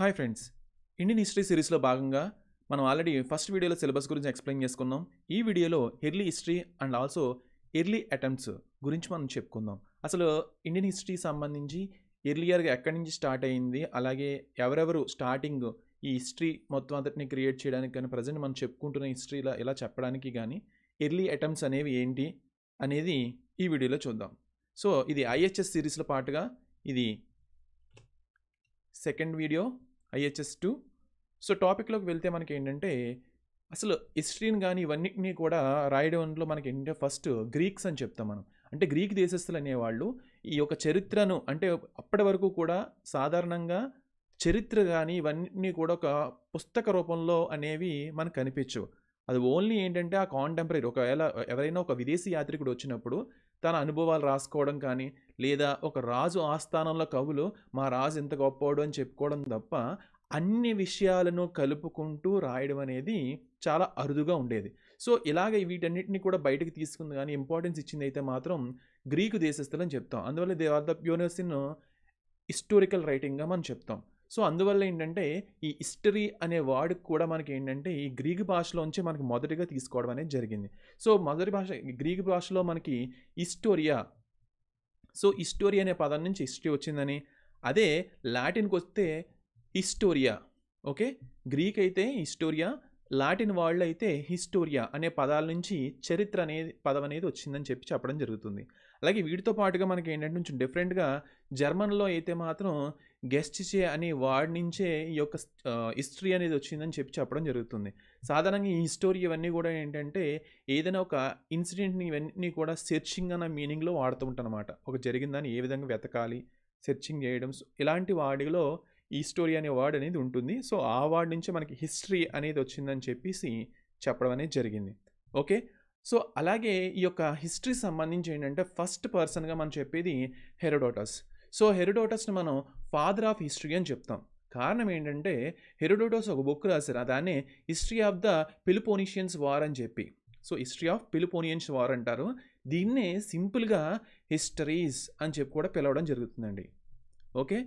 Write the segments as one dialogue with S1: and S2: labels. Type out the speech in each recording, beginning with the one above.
S1: hi friends Indian history సిరీస్లో భాగంగా మనం ఆల్రెడీ ఫస్ట్ వీడియోలో సిలబస్ గురించి ఎక్స్ప్లెయిన్ చేసుకుందాం ఈ వీడియోలో early history and also early attempts గురించి మనం చెప్పుకుందాం అసలు ఇండియన్ హిస్టరీ సంబంధించి ఎర్లియర్గా ఎక్కడి నుంచి స్టార్ట్ అయింది అలాగే ఎవరెవరు స్టార్టింగ్ ఈ హిస్టరీ మొత్తం అంతటిని క్రియేట్ చేయడానికి కానీ ప్రజెంట్ మనం చెప్పుకుంటున్న హిస్టరీలో ఇలా చెప్పడానికి కానీ ఎర్లీ అటెంప్ట్స్ అనేవి ఏంటి అనేది ఈ వీడియోలో చూద్దాం సో ఇది ఐహెచ్ఎస్ సిరీస్లో పాటుగా ఇది second video IHS two so టాపిక్లోకి వెళ్తే మనకి ఏంటంటే అసలు హిస్టరీని కానీ ఇవన్నిటిని కూడా రాయడంలో మనకి ఏంటంటే ఫస్ట్ గ్రీక్స్ అని చెప్తాం మనం అంటే గ్రీక్ దేశస్తులు అనేవాళ్ళు ఈ యొక్క చరిత్రను అంటే అప్పటి వరకు కూడా సాధారణంగా చరిత్ర కానీ ఇవన్నీ కూడా ఒక పుస్తక రూపంలో అనేవి మనకు కనిపించవు అది ఓన్లీ ఏంటంటే ఆ కాంటెంపరీ ఒకవేళ ఎవరైనా ఒక విదేశీ యాత్రికుడు వచ్చినప్పుడు తన అనుభవాలు రాసుకోవడం కానీ లేదా ఒక రాజు ఆస్థానంలో కవులు మా రాజు ఇంత గొప్పవాడు అని చెప్పుకోవడం తప్ప అన్ని విషయాలను కలుపుకుంటూ రాయడం అనేది చాలా అరుదుగా ఉండేది సో ఇలాగ వీటన్నిటిని కూడా బయటకు తీసుకుంది కానీ ఇంపార్టెన్స్ ఇచ్చింది అయితే మాత్రం గ్రీకు దేశస్థులని చెప్తాం అందువల్ల దే ఆర్ ద హిస్టోరికల్ రైటింగ్గా మనం చెప్తాం సో అందువల్ల ఏంటంటే ఈ హిస్టరీ అనే వర్డ్ కూడా మనకి ఏంటంటే ఈ గ్రీక్ భాషలోంచి మనకి మొదటిగా తీసుకోవడం అనేది జరిగింది సో మొదటి భాష గ్రీక్ భాషలో మనకి హిస్టోరియా సో హిస్టోరీ అనే పదం నుంచి హిస్టరీ వచ్చిందని అదే లాటిన్కి వస్తే హిస్టోరియా ఓకే గ్రీక్ అయితే హిస్టోరియా లాటిన్ వర్డ్ అయితే హిస్టోరియా అనే పదాల నుంచి చరిత్ర అనేది పదం అనేది వచ్చిందని చెప్పి చెప్పడం జరుగుతుంది అలాగే వీటితో పాటుగా మనకి ఏంటంటే కొంచెం డిఫరెంట్గా జర్మన్లో అయితే మాత్రం గెస్ట్ చే అనే వార్డ్ నుంచే ఈ యొక్క హిస్టరీ అనేది వచ్చిందని చెప్పి చెప్పడం జరుగుతుంది సాధారణంగా ఈ హిస్టరీ ఇవన్నీ కూడా ఏంటంటే ఏదైనా ఒక ఇన్సిడెంట్ని ఇవన్నీ కూడా సెర్చింగ్ అన్న మీనింగ్లో వాడుతూ ఉంటానమాట ఒక జరిగిందని ఏ విధంగా వెతకాలి సెర్చింగ్ చేయడం ఇలాంటి వాడిలో ఈ స్టోరీ అనే వార్డ్ అనేది ఉంటుంది సో ఆ వార్డ్ నుంచి మనకి హిస్టరీ అనేది వచ్చిందని చెప్పేసి చెప్పడం అనేది జరిగింది ఓకే సో అలాగే ఈ యొక్క హిస్టరీ సంబంధించి ఏంటంటే ఫస్ట్ పర్సన్గా మనం చెప్పేది హెరోడోటస్ సో హెరోడోటస్ని మనం ఫాదర్ ఆఫ్ హిస్టరీ అని చెప్తాం కారణం ఏంటంటే హెరోడోటస్ ఒక బుక్ రాశారు దాన్ని history of the Peloponnesian war అని చెప్పి so history of Peloponnesian war అంటారు దీన్నే సింపుల్గా హిస్టరీస్ అని చెప్పి కూడా పిలవడం జరుగుతుందండి ఓకే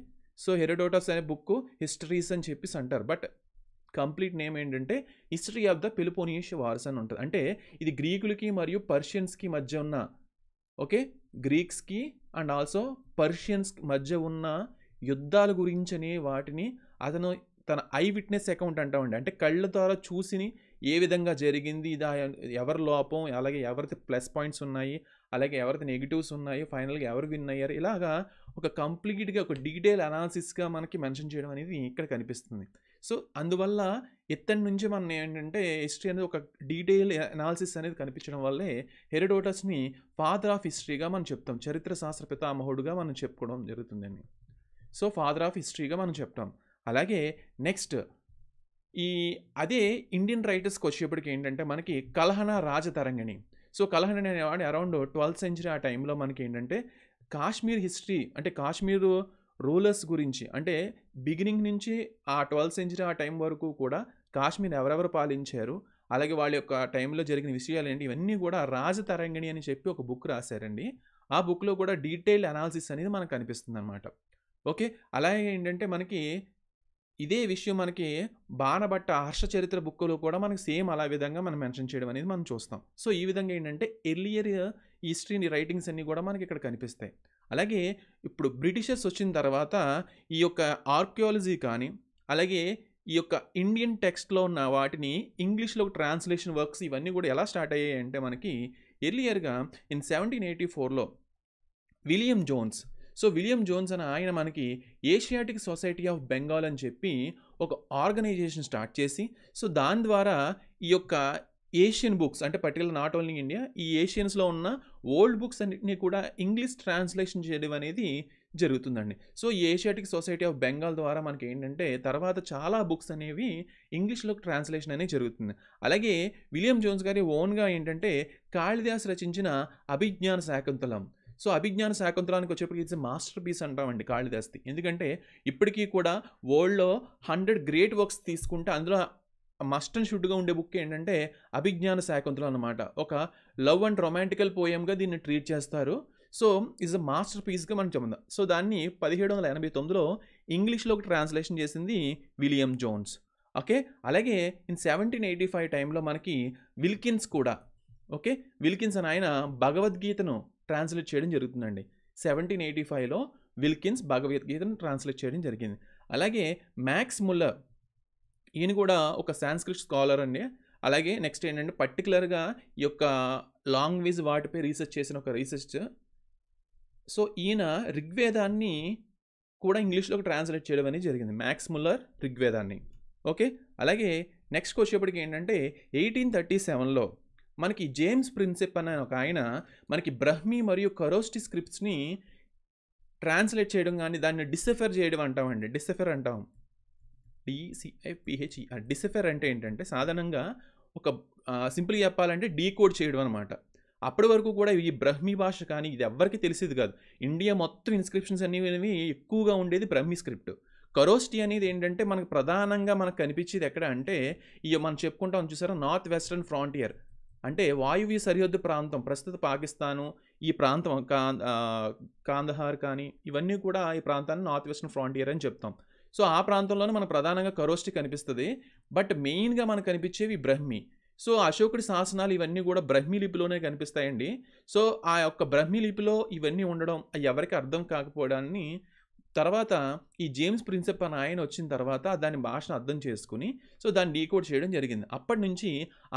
S1: సో హెరోడోటస్ అనే బుక్ హిస్టరీస్ అని చెప్పేసి అంటారు బట్ కంప్లీట్ నేమ్ ఏంటంటే history of the Peloponnesian wars అని ఉంటుంది అంటే ఇది గ్రీకులకి మరియు పర్షియన్స్కి మధ్య ఉన్న ఓకే గ్రీక్స్కి అండ్ ఆల్సో పర్షియన్స్ మధ్య ఉన్న యుద్ధాల గురించని వాటిని అతను తన ఐ విట్నెస్ అకౌంట్ అంటామండి అంటే కళ్ళ ద్వారా చూసిని ఏ విధంగా జరిగింది ఇది ఎవరి లోపం అలాగే ఎవరిది ప్లస్ పాయింట్స్ ఉన్నాయి అలాగే ఎవరిది నెగిటివ్స్ ఉన్నాయి ఫైనల్గా ఎవరు విన్ అయ్యారు ఇలాగా ఒక కంప్లీట్గా ఒక డీటెయిల్ అనాలిసిస్గా మనకి మెన్షన్ చేయడం అనేది ఇక్కడ కనిపిస్తుంది సో అందువల్ల ఇత్తడి నుంచి మనం ఏంటంటే హిస్టరీ అనేది ఒక డీటెయిల్ అనాలిసిస్ అనేది కనిపించడం వల్లే హెరిడోటస్ని ఫాదర్ ఆఫ్ హిస్టరీగా మనం చెప్తాం చరిత్ర శాస్త్ర పితామహుడుగా మనం చెప్పుకోవడం జరుగుతుందండి సో ఫాదర్ ఆఫ్ హిస్టరీగా మనం చెప్తాం అలాగే నెక్స్ట్ ఈ అదే ఇండియన్ రైటర్స్కి వచ్చేప్పటికి ఏంటంటే మనకి కలహన రాజతరంగిణి సో కలహణ అనేవాడు అరౌండ్ ట్వెల్త్ సెంచరీ ఆ టైంలో మనకి ఏంటంటే కాశ్మీర్ హిస్టరీ అంటే కాశ్మీర్ రూలర్స్ గురించి అంటే బిగినింగ్ నుంచి ఆ ట్వెల్త్ సెంచరీ ఆ టైం వరకు కూడా కాశ్మీర్ ఎవరెవరు పాలించారు అలాగే వాళ్ళ యొక్క టైంలో జరిగిన విషయాలు ఏంటి ఇవన్నీ కూడా రాజతరంగిణి అని చెప్పి ఒక బుక్ రాశారండి ఆ బుక్లో కూడా డీటెయిల్ అనాలిసిస్ అనేది మనకు కనిపిస్తుంది అనమాట ఓకే అలాగే ఏంటంటే మనకి ఇదే విషయం మనకి బాణభట్ట చరిత్ర బుక్లో కూడా మనకి సేమ్ అలా విధంగా మనం మెన్షన్ చేయడం అనేది మనం చూస్తాం సో ఈ విధంగా ఏంటంటే ఎర్లియర్ హిస్టరీని రైటింగ్స్ అన్నీ కూడా మనకి ఇక్కడ కనిపిస్తాయి అలాగే ఇప్పుడు బ్రిటిషర్స్ వచ్చిన తర్వాత ఈ యొక్క ఆర్కియాలజీ కానీ అలాగే ఈ యొక్క ఇండియన్ టెక్స్ట్లో ఉన్న వాటిని ఇంగ్లీష్లో ట్రాన్స్లేషన్ వర్క్స్ ఇవన్నీ కూడా ఎలా స్టార్ట్ అయ్యాయి అంటే మనకి ఎర్లియర్గా ఇన్ సెవెంటీన్ ఎయిటీ ఫోర్లో William Jones so William Jones అని ఆయన మనకి ఏషియాటిక్ సొసైటీ ఆఫ్ బెంగాల్ అని చెప్పి ఒక ఆర్గనైజేషన్ స్టార్ట్ చేసి సో దాని ద్వారా ఈ యొక్క ఏషియన్ బుక్స్ అంటే పర్టికులర్ నాట్ ఓన్లీ ఇండియా ఈ ఏషియన్స్లో ఉన్న ఓల్డ్ బుక్స్ అన్నింటినీ కూడా ఇంగ్లీష్ ట్రాన్స్లేషన్ చేయడం అనేది జరుగుతుందండి సో ఈ ఏషియాటిక్ సొసైటీ ఆఫ్ బెంగాల్ ద్వారా మనకి ఏంటంటే తర్వాత చాలా బుక్స్ అనేవి ఇంగ్లీష్లోకి ట్రాన్స్లేషన్ అనేది జరుగుతుంది అలాగే విలియం జోన్స్ గారి ఓన్గా ఏంటంటే కాళిదాస్ రచించిన అభిజ్ఞాన శాకుంతలం సో అభిజ్ఞాన శాకుంతలానికి వచ్చేప్పటికి ఇట్స్ మాస్టర్ పీస్ అంటామండి కాళిదాస్తి ఎందుకంటే ఇప్పటికీ కూడా వరల్డ్లో హండ్రెడ్ గ్రేట్ వర్క్స్ తీసుకుంటే అందులో మస్ట్ అండ్ షుడ్గా ఉండే బుక్ ఏంటంటే అభిజ్ఞాన శాకుంతలం అనమాట ఒక లవ్ అండ్ రొమాంటికల్ పోయంగా దీన్ని ట్రీట్ చేస్తారు సో ఈజ్ అ మాస్టర్ పీస్గా మనం చెప్దాం సో దాన్ని పదిహేడు వందల ఎనభై తొమ్మిదిలో ఇంగ్లీష్లోకి ట్రాన్స్లేషన్ చేసింది విలియం జోన్స్ ఓకే అలాగే ఇన్ సెవెంటీన్ ఎయిటీ ఫైవ్ టైంలో మనకి విల్కిన్స్ కూడా ఓకే విల్కిన్స్ అని ఆయన భగవద్గీతను ట్రాన్స్లేట్ చేయడం జరుగుతుందండి సెవెంటీన్ ఎయిటీ ఫైవ్లో విల్కిన్స్ భగవద్గీతను ట్రాన్స్లేట్ చేయడం జరిగింది అలాగే మ్యాక్స్ ముల్లర్ ఈయన కూడా ఒక సాంస్క్రిట్ స్కాలర్ అండి అలాగే నెక్స్ట్ ఏంటంటే పర్టికులర్గా ఈ యొక్క లాంగ్వేజ్ వాటిపై రీసెర్చ్ చేసిన ఒక రీసెర్చ్ సో ఈయన ఋగ్వేదాన్ని కూడా ఇంగ్లీష్లోకి ట్రాన్స్లేట్ చేయడం అనేది జరిగింది మ్యాక్స్ ముల్లర్ ఋగ్వేదాన్ని ఓకే అలాగే నెక్స్ట్ వచ్చేప్పటికి ఏంటంటే ఎయిటీన్ థర్టీ సెవెన్లో మనకి జేమ్స్ ప్రిన్సెప్ అనే ఒక ఆయన మనకి బ్రహ్మి మరియు కరోస్టి స్క్రిప్ట్స్ని ట్రాన్స్లేట్ చేయడం కానీ దాన్ని డిసెఫర్ చేయడం అంటామండి డిసెఫర్ అంటాం డిసిఐపిహెచ్ఈ డిసెఫర్ అంటే ఏంటంటే సాధారణంగా ఒక సింపుల్గా చెప్పాలంటే డీకోడ్ చేయడం అనమాట అప్పటి వరకు కూడా ఈ బ్రహ్మీ భాష కానీ ఇది ఎవ్వరికి తెలిసేది కాదు ఇండియా మొత్తం ఇన్స్క్రిప్షన్స్ అనేవి ఎక్కువగా ఉండేది బ్రహ్మీ స్క్రిప్ట్ కరోస్టి అనేది ఏంటంటే మనకు ప్రధానంగా మనకు కనిపించేది ఎక్కడ అంటే ఇక మనం చెప్పుకుంటాం చూసారా నార్త్ వెస్టర్న్ ఫ్రాంటియర్ అంటే వాయువ్య సరిహద్దు ప్రాంతం ప్రస్తుత పాకిస్తాను ఈ ప్రాంతం కాందహార్ కానీ ఇవన్నీ కూడా ఈ ప్రాంతాన్ని నార్త్ వెస్టర్న్ ఫ్రాంటియర్ అని చెప్తాం సో ఆ ప్రాంతంలోనే మనకు ప్రధానంగా కరోస్టి కనిపిస్తుంది బట్ మెయిన్గా మనకు కనిపించేవి బ్రహ్మి సో అశోకుడి శాసనాలు ఇవన్నీ కూడా బ్రహ్మి లిపిలోనే కనిపిస్తాయండి సో ఆ యొక్క బ్రహ్మి లిపిలో ఇవన్నీ ఉండడం ఎవరికి అర్థం కాకపోవడాన్ని తర్వాత ఈ జేమ్స్ ప్రిన్సెప్ అని ఆయన వచ్చిన తర్వాత దాని భాషను అర్థం చేసుకుని సో దాన్ని డీకోడ్ చేయడం జరిగింది అప్పటి నుంచి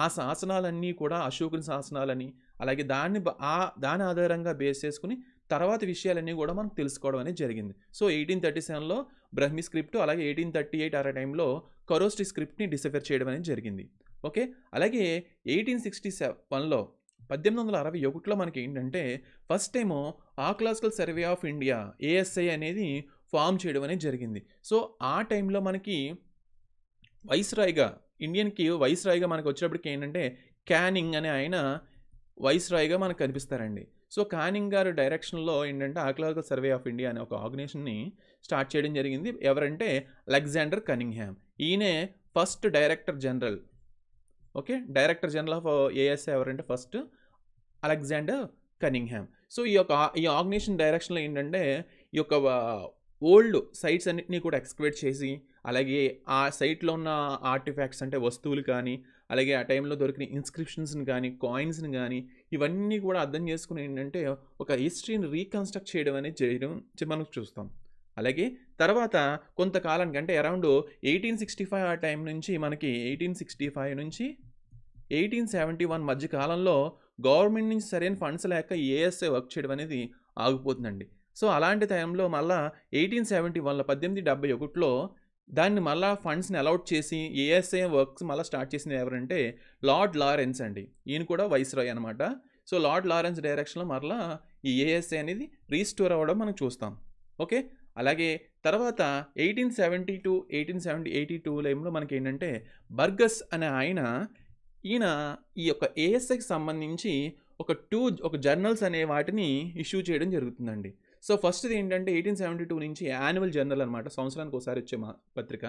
S1: ఆ శాసనాలన్నీ కూడా అశోకుని శాసనాలని అలాగే దాన్ని ఆ దాని ఆధారంగా బేస్ చేసుకుని తర్వాత విషయాలన్నీ కూడా మనం తెలుసుకోవడం అనేది జరిగింది సో ఎయిటీన్ థర్టీ సెవెన్లో బ్రహ్మి స్క్రిప్ట్ అలాగే ఎయిటీన్ థర్టీ ఎయిట్ ఆ టైంలో కరోస్టి స్క్రిప్ట్ని డిసఫర్ చేయడం అనేది జరిగింది ఓకే అలాగే ఎయిటీన్ సిక్స్టీ సెవెన్లో పద్దెనిమిది వందల అరవై ఒకటిలో మనకి ఏంటంటే first time archaeological survey of India ASI అనేది ఫామ్ చేయడం అనేది జరిగింది సో ఆ టైంలో మనకి వైస్రాయ్గా ఇండియన్కి వైస్రాయ్గా మనకు వచ్చినప్పటికి ఏంటంటే క్యానింగ్ అనే ఆయన వైస్రాయ్గా మనకు కనిపిస్తారండి సో కానింగ్ గారు డైరెక్షన్లో ఏంటంటే ఆర్కలాజికల్ సర్వే ఆఫ్ ఇండియా అనే ఒక ఆర్గనైజేషన్ని స్టార్ట్ చేయడం జరిగింది ఎవరంటే అలెగ్జాండర్ కనింగ్హామ్ ఈయనే first director general okay director general of ASA ఎవరంటే ఫస్ట్ అలెగ్జాండర్ కనింగ్హామ్ సో ఈ యొక్క ఈ ఆర్గనైజేషన్ డైరెక్షన్లో ఏంటంటే ఈ యొక్క ఓల్డ్ సైట్స్ అన్నింటినీ కూడా ఎక్స్క్వేట్ చేసి అలాగే ఆ సైట్లో ఉన్న ఆర్టిఫాక్ట్స్ అంటే వస్తువులు కానీ అలాగే ఆ టైంలో దొరికిన ఇన్స్క్రిప్షన్స్ని కానీ కాయిన్స్ని కానీ ఇవన్నీ కూడా అర్థం చేసుకుని ఏంటంటే ఒక హిస్టరీని రీకన్స్ట్రక్ట్ చేయడం అనేది చేయడం మనం చూస్తాం అలాగే తర్వాత కొంతకాలానికి అంటే అరౌండ్ ఎయిటీన్ సిక్స్టీ ఫైవ్ ఆ టైం నుంచి మనకి ఎయిటీన్ సిక్స్టీ ఫైవ్ నుంచి ఎయిటీన్ సెవెంటీ వన్ మధ్య కాలంలో గవర్నమెంట్ నుంచి సరైన ఫండ్స్ లేక ఏఎస్ఐ వర్క్ చేయడం అనేది ఆగిపోతుందండి సో అలాంటి టైంలో మళ్ళా ఎయిటీన్ సెవెంటీ వన్లో పద్దెనిమిది డెబ్బై ఒకటిలో దాన్ని మళ్ళా ఫండ్స్ని అలౌట్ చేసి ఏఎస్ఐ వర్క్స్ మళ్ళీ స్టార్ట్ చేసిన ఎవరంటే లార్డ్ లారెన్స్ అండి ఈయన కూడా వైస్రాయ్ అనమాట సో లార్డ్ లారెన్స్ డైరెక్షన్లో మరలా ఈ ఏఎస్ఐ అనేది రీస్టోర్ అవ్వడం మనం చూస్తాం ఓకే అలాగే తర్వాత eighteen seventy two eighteen seventy eighty two లైమ్లో మనకి ఏంటంటే బర్గస్ అనే ఆయన ఈయన ఈ యొక్క ఏఎస్ఐకి సంబంధించి ఒక టూ ఒక జర్నల్స్ అనే వాటిని ఇష్యూ చేయడం జరుగుతుందండి సో ఫస్ట్ది ఏంటంటే ఎయిటీన్ సెవెంటీ టూ నుంచి యాన్యువల్ జర్నల్ అనమాట సంవత్సరానికి ఒకసారి వచ్చే మా పత్రిక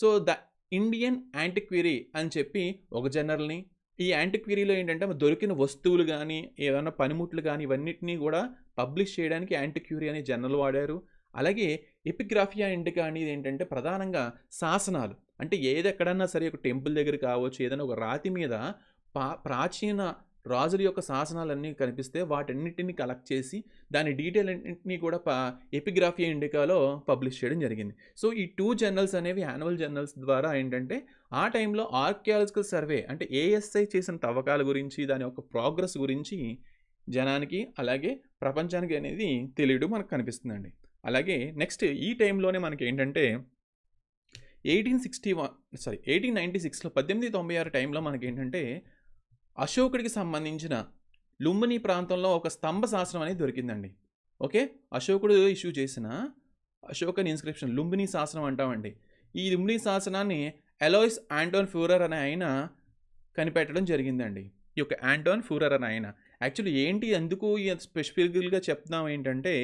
S1: సో ద ఇండియన్ యాంటిక్వీరీ అని చెప్పి ఒక జర్నల్ని ఈ యాంటిక్వీరీలో ఏంటంటే దొరికిన వస్తువులు కానీ ఏదైనా పనిముట్లు కానీ ఇవన్నింటినీ కూడా పబ్లిష్ చేయడానికి యాంటిక్యూరీ అనే జర్నల్ వాడారు అలాగే ఎపిగ్రాఫియా ఇండికా అనేది ఏంటంటే ప్రధానంగా శాసనాలు అంటే ఏది ఎక్కడన్నా సరే ఒక టెంపుల్ దగ్గర కావచ్చు ఏదైనా ఒక రాతి మీద పా ప్రాచీన రాజుల యొక్క శాసనాలన్నీ కనిపిస్తే వాటన్నిటిని కలెక్ట్ చేసి దాని డీటెయిల్ అన్నింటినీ కూడా ప ఎపిగ్రాఫీ ఇండికాలో పబ్లిష్ చేయడం జరిగింది సో ఈ టూ జర్నల్స్ అనేవి యాన్యువల్ జర్నల్స్ ద్వారా ఏంటంటే ఆ టైంలో ఆర్కియాలజికల్ సర్వే అంటే ఏఎస్ఐ చేసిన తవ్వకాల గురించి దాని యొక్క ప్రోగ్రెస్ గురించి జనానికి అలాగే ప్రపంచానికి అనేది తెలియడం మనకు కనిపిస్తుందండి అలాగే నెక్స్ట్ ఈ టైంలోనే మనకి ఏంటంటే eighteen sixty one sorry eighteen ninety సిక్స్లో పద్దెనిమిది తొంభై ఆరు టైంలో మనకేంటంటే అశోకుడికి సంబంధించిన లుంబిని ప్రాంతంలో ఒక స్తంభ శాసనం అనేది దొరికిందండి ఓకే అశోకుడు ఇష్యూ చేసిన అశోకన్ ఇన్స్క్రిప్షన్ లుంబిని శాసనం అంటామండి ఈ లుంబిని శాసనాన్ని ఎలోయిస్ ఆంటోన్ ఫ్యూరర్ అనే ఆయన కనిపెట్టడం జరిగిందండి ఈ యొక్క యాంటోన్ ఫ్యూరర్ అని ఆయన యాక్చువల్లీ ఏంటి ఎందుకు స్పెసిఫిక్గా చెప్తున్నాం ఏంటంటే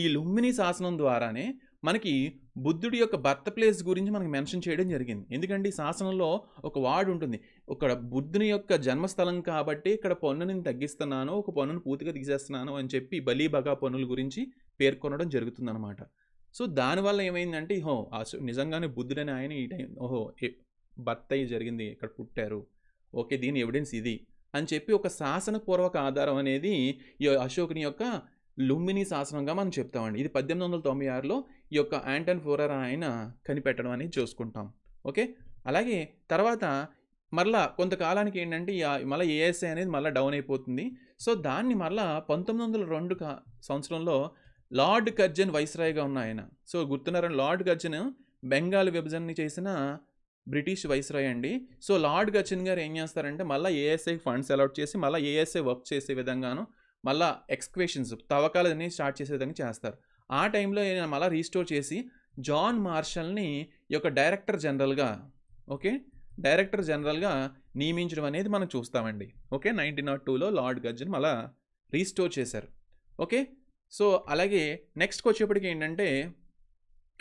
S1: ఈ లుంబిని శాసనం ద్వారానే మనకి బుద్ధుడి యొక్క బర్త్ ప్లేస్ గురించి మనకి మెన్షన్ చేయడం జరిగింది ఎందుకంటే శాసనంలో ఒక వార్డు ఉంటుంది ఒక బుద్ధుని యొక్క జన్మస్థలం కాబట్టి ఇక్కడ పన్నుని తగ్గిస్తున్నాను ఒక పన్నును పూర్తిగా తీసేస్తున్నాను అని చెప్పి బలి బగా పన్నుల గురించి పేర్కొనడం అనమాట సో దానివల్ల ఏమైందంటే హో నిజంగానే బుద్ధుడని ఆయన ఈ టైం ఓహో బర్త్ అయ్యి జరిగింది ఇక్కడ పుట్టారు ఓకే దీని ఎవిడెన్స్ ఇది అని చెప్పి ఒక శాసనపూర్వక ఆధారం అనేది ఈ అశోకుని యొక్క లుంబిని శాసనంగా మనం చెప్తామండి ఇది పద్దెనిమిది వందల తొంభై ఆరులో ఈ యొక్క యాంటన్ ఫోరర్ ఆయన కనిపెట్టడం అనేది చూసుకుంటాం ఓకే అలాగే తర్వాత మరలా కొంతకాలానికి ఏంటంటే మళ్ళీ ఏఎస్ఐ అనేది మళ్ళీ డౌన్ అయిపోతుంది సో దాన్ని మరలా పంతొమ్మిది వందల రెండు సంవత్సరంలో లార్డ్ కర్జన్ వైస్రాయ్గా ఉన్న ఆయన సో గుర్తున్నారని లార్డ్ కర్జన్ బెంగాల్ విభజనని చేసిన బ్రిటిష్ వైస్రాయ్ అండి సో లార్డ్ కర్జన్ గారు ఏం చేస్తారంటే మళ్ళీ ఏఎస్ఐకి ఫండ్స్ అలాట్ చేసి మళ్ళీ ఏఎస్ఐ వర్క్ చేసే విధంగాను మళ్ళీ ఎక్స్క్వేషన్స్ తవ్వకాలు అనేవి స్టార్ట్ చేసే విధంగా చేస్తారు ఆ టైంలో మళ్ళీ రీస్టోర్ చేసి జాన్ మార్షల్ని ఈ యొక్క డైరెక్టర్ జనరల్గా ఓకే డైరెక్టర్ జనరల్గా నియమించడం అనేది మనం చూస్తామండి ఓకే నైన్టీన్ నాట్ టూలో లార్డ్ గజ్జన్ మళ్ళీ రీస్టోర్ చేశారు ఓకే సో అలాగే నెక్స్ట్కి వచ్చేప్పటికి ఏంటంటే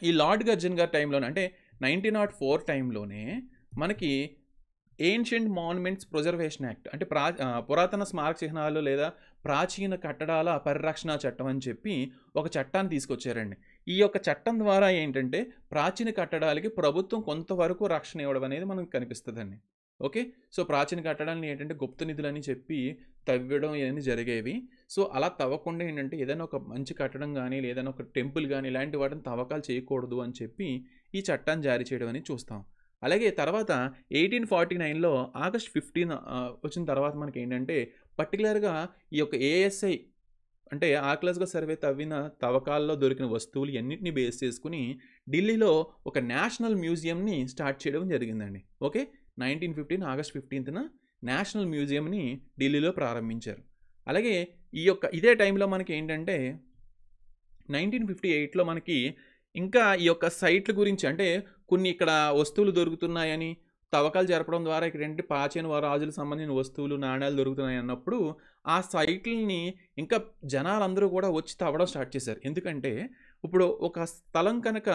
S1: ఈ లార్డ్ గజ్జన్ గారి టైంలోనే అంటే నైన్టీన్ నాట్ ఫోర్ టైంలోనే మనకి ఏన్షియంట్ మాన్యుమెంట్స్ ప్రొజర్వేషన్ యాక్ట్ అంటే ప్రా పురాతన స్మారక చిహ్నాలు లేదా ప్రాచీన కట్టడాల పరిరక్షణ చట్టం అని చెప్పి ఒక చట్టాన్ని తీసుకొచ్చారండి ఈ యొక్క చట్టం ద్వారా ఏంటంటే ప్రాచీన కట్టడాలకి ప్రభుత్వం కొంతవరకు రక్షణ ఇవ్వడం అనేది మనకు కనిపిస్తుందండి ఓకే సో ప్రాచీన కట్టడాలని ఏంటంటే గుప్త నిధులని చెప్పి తవ్వడం ఇవన్నీ జరిగేవి సో అలా తవ్వకుండా ఏంటంటే ఏదైనా ఒక మంచి కట్టడం కానీ లేదైనా ఒక టెంపుల్ కానీ ఇలాంటి వాటిని తవ్వకాలు చేయకూడదు అని చెప్పి ఈ చట్టాన్ని జారీ చేయడం అని చూస్తాం అలాగే తర్వాత ఎయిటీన్ ఫార్టీ నైన్లో ఆగస్ట్ ఫిఫ్టీన్ వచ్చిన తర్వాత మనకి ఏంటంటే పర్టికులర్గా ఈ యొక్క ఏఎస్ఐ అంటే ఆక్లాస్గా సర్వే తవ్విన తవ్వకాల్లో దొరికిన వస్తువులు ఎన్నింటినీ బేస్ చేసుకుని ఢిల్లీలో ఒక నేషనల్ మ్యూజియంని స్టార్ట్ చేయడం జరిగిందండి ఓకే నైన్టీన్ ఫిఫ్టీన్ ఆగస్ట్ ఫిఫ్టీన్త్న నేషనల్ మ్యూజియంని ఢిల్లీలో ప్రారంభించారు అలాగే ఈ యొక్క ఇదే టైంలో మనకి ఏంటంటే నైన్టీన్ ఫిఫ్టీ ఎయిట్లో మనకి ఇంకా ఈ యొక్క సైట్ల గురించి అంటే కొన్ని ఇక్కడ వస్తువులు దొరుకుతున్నాయని తవ్వకాలు జరపడం ద్వారా ఇక్కడ ఏంటి ప్రాచీన రాజులకు సంబంధించిన వస్తువులు నాణ్యాలు దొరుకుతున్నాయి అన్నప్పుడు ఆ సైట్లని ఇంకా జనాలందరూ కూడా వచ్చి తవ్వడం స్టార్ట్ చేశారు ఎందుకంటే ఇప్పుడు ఒక స్థలం కనుక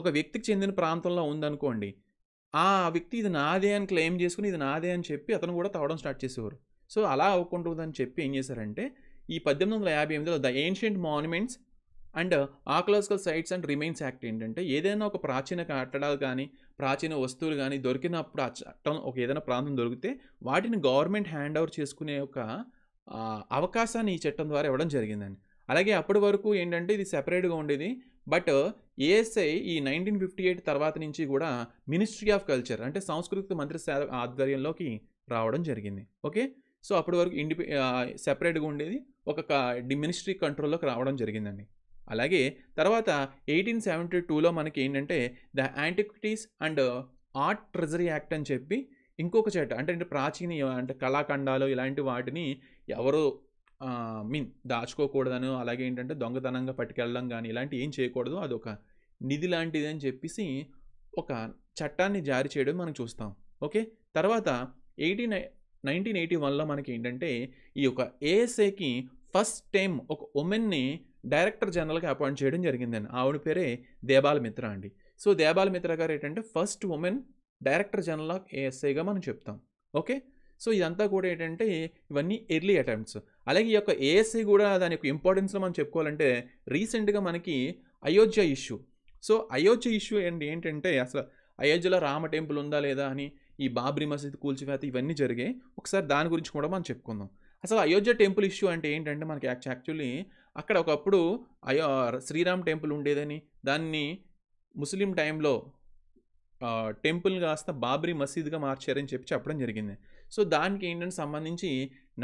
S1: ఒక వ్యక్తికి చెందిన ప్రాంతంలో ఉందనుకోండి ఆ వ్యక్తి ఇది నాదే అని క్లెయిమ్ చేసుకుని ఇది నాదే అని చెప్పి అతను కూడా తవ్వడం స్టార్ట్ చేసేవారు సో అలా అని చెప్పి ఏం చేశారంటే ఈ పద్దెనిమిది వందల యాభై ఎనిమిదిలో the ancient monuments and archaeological sites and remains act ఏంటంటే ఏదైనా ఒక ప్రాచీన కట్టడాలు కానీ ప్రాచీన వస్తువులు కానీ దొరికినప్పుడు ఆ చట్టం ఒక ఏదైనా ప్రాంతం దొరికితే వాటిని గవర్నమెంట్ హ్యాండ్ ఓవర్ చేసుకునే ఒక అవకాశాన్ని ఈ చట్టం ద్వారా ఇవ్వడం జరిగిందండి అలాగే అప్పటి వరకు ఏంటంటే ఇది సెపరేట్గా ఉండేది బట్ ఏఎస్ఐ ఈ నైన్టీన్ ఫిఫ్టీ ఎయిట్ తర్వాత నుంచి కూడా మినిస్ట్రీ ఆఫ్ కల్చర్ అంటే సాంస్కృతిక మంత్రి ఆధ్వర్యంలోకి రావడం జరిగింది ఓకే సో అప్పటి వరకు ఇండిపె సెపరేట్గా ఉండేది ఒక మినిస్ట్రీ కంట్రోల్లోకి రావడం జరిగిందండి అలాగే తర్వాత ఎయిటీన్ సెవెంటీ టూలో మనకి ఏంటంటే the antiquities and art treasury act అని చెప్పి ఇంకొక చట్టం అంటే ప్రాచీన అంటే కళాఖండాలు ఇలాంటి వాటిని ఎవరు మీన్ దాచుకోకూడదను అలాగే ఏంటంటే దొంగతనంగా పట్టుకెళ్ళడం కానీ ఇలాంటి ఏం చేయకూడదు అది ఒక నిధి లాంటిది అని చెప్పేసి ఒక చట్టాన్ని జారీ చేయడం మనం చూస్తాం ఓకే తర్వాత ఎయిటీన్ నైన్టీన్ ఎయిటీ వన్లో మనకి ఏంటంటే ఈ యొక్క ఏఎస్ఏకి ఫస్ట్ టైం ఒక ఉమెన్ని డైరెక్టర్ జనరల్గా అపాయింట్ చేయడం జరిగిందండి ఆవిడ పేరే దేబాల మిత్ర అండి సో దేబాల మిత్ర గారు ఏంటంటే first women director general of ఏఎస్ఐగా మనం చెప్తాం ఓకే సో ఇదంతా కూడా ఏంటంటే ఇవన్నీ ఎర్లీ అటెంప్ట్స్ అలాగే ఈ యొక్క ఏఎస్ఐ కూడా దాని యొక్క ఇంపార్టెన్స్లో మనం చెప్పుకోవాలంటే రీసెంట్గా మనకి Ayodhya issue so Ayodhya issue అండి ఏంటంటే అసలు అయోధ్యలో రామ టెంపుల్ ఉందా లేదా అని ఈ బాబ్రీ మసీద్ కూల్చివేత ఇవన్నీ జరిగాయి ఒకసారి దాని గురించి కూడా మనం చెప్పుకుందాం అసలు అయోధ్య టెంపుల్ ఇష్యూ అంటే ఏంటంటే మనకి యాక్చువల్లీ అక్కడ ఒకప్పుడు అయో శ్రీరామ్ టెంపుల్ ఉండేదని దాన్ని ముస్లిం టైంలో టెంపుల్ కాస్త బాబ్రీ మసీద్గా మార్చారని చెప్పి చెప్పడం జరిగింది సో దానికి ఏంటంటే సంబంధించి